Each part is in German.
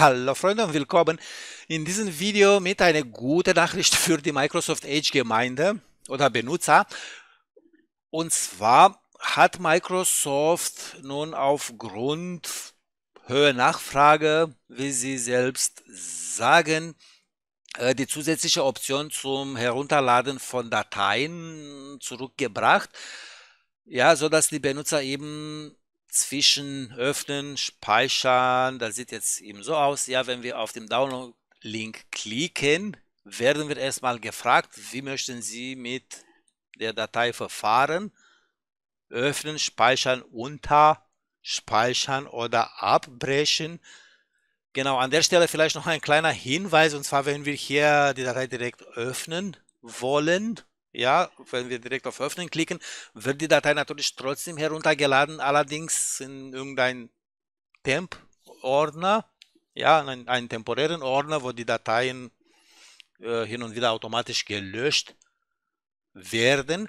Hallo Freunde und willkommen in diesem Video mit einer guten Nachricht für die Microsoft Edge Gemeinde oder Benutzer. Und zwar hat Microsoft nun aufgrund höherer Nachfrage, wie sie selbst sagen, äh, die zusätzliche Option zum Herunterladen von Dateien zurückgebracht, ja, so dass die Benutzer eben zwischen öffnen, speichern. Das sieht jetzt eben so aus. Ja, wenn wir auf den Download-Link klicken, werden wir erstmal gefragt, wie möchten Sie mit der Datei verfahren? Öffnen, speichern, unter, speichern oder abbrechen. Genau, an der Stelle vielleicht noch ein kleiner Hinweis, und zwar wenn wir hier die Datei direkt öffnen wollen, ja, wenn wir direkt auf Öffnen klicken, wird die Datei natürlich trotzdem heruntergeladen, allerdings in irgendeinen Temp-Ordner, ja, einen, einen, temporären Ordner, wo die Dateien äh, hin und wieder automatisch gelöscht werden.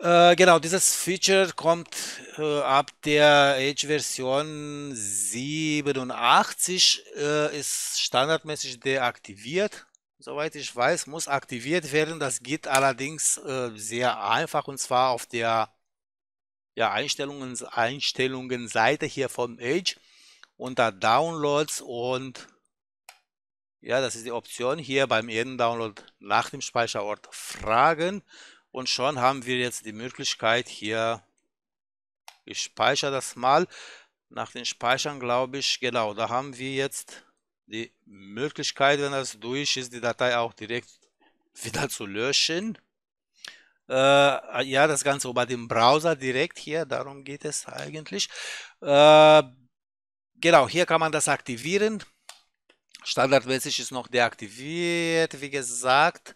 Äh, genau, dieses Feature kommt äh, ab der Edge-Version 87, äh, ist standardmäßig deaktiviert soweit ich weiß, muss aktiviert werden. Das geht allerdings äh, sehr einfach und zwar auf der ja, Einstellungen, Einstellungen Seite hier vom Edge unter Downloads und ja, das ist die Option hier beim jeden Download nach dem Speicherort fragen und schon haben wir jetzt die Möglichkeit hier, ich speichere das mal, nach den Speichern glaube ich, genau, da haben wir jetzt die Möglichkeit, wenn das durch ist, die Datei auch direkt wieder zu löschen. Äh, ja, das Ganze über den Browser direkt hier, darum geht es eigentlich. Äh, genau, hier kann man das aktivieren. Standardmäßig ist noch deaktiviert, wie gesagt.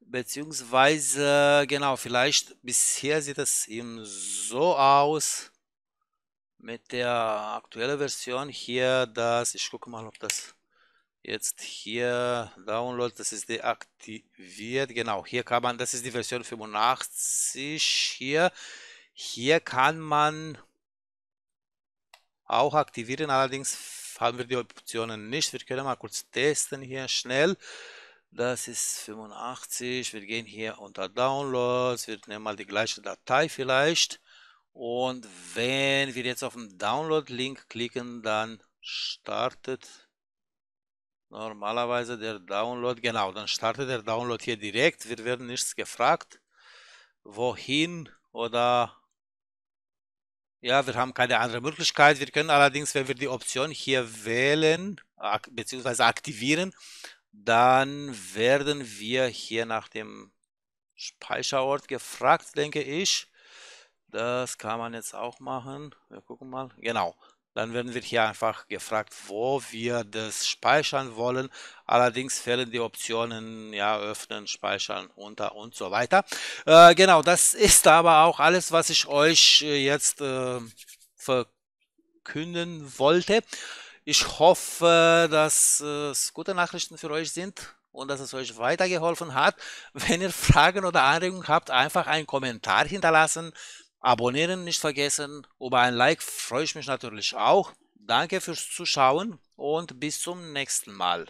Beziehungsweise, genau, vielleicht bisher sieht es eben so aus mit der aktuellen Version hier, dass ich gucke mal, ob das jetzt hier Download, das ist deaktiviert, genau, hier kann man, das ist die Version 85 hier, hier kann man auch aktivieren, allerdings haben wir die Optionen nicht, wir können mal kurz testen hier schnell, das ist 85, wir gehen hier unter Downloads, wir nehmen mal die gleiche Datei vielleicht und wenn wir jetzt auf den Download-Link klicken, dann startet Normalerweise der Download, genau, dann startet der Download hier direkt. Wir werden nichts gefragt, wohin oder ja, wir haben keine andere Möglichkeit. Wir können allerdings, wenn wir die Option hier wählen ak bzw. aktivieren, dann werden wir hier nach dem Speicherort gefragt, denke ich. Das kann man jetzt auch machen. Wir gucken mal. Genau, dann werden wir hier einfach gefragt, wo wir das speichern wollen. Allerdings fehlen die Optionen, ja, öffnen, speichern, unter und so weiter. Äh, genau, das ist aber auch alles, was ich euch äh, jetzt äh, verkünden wollte. Ich hoffe, dass äh, es gute Nachrichten für euch sind und dass es euch weitergeholfen hat. Wenn ihr Fragen oder Anregungen habt, einfach einen Kommentar hinterlassen. Abonnieren nicht vergessen. Über ein Like freue ich mich natürlich auch. Danke fürs Zuschauen und bis zum nächsten Mal.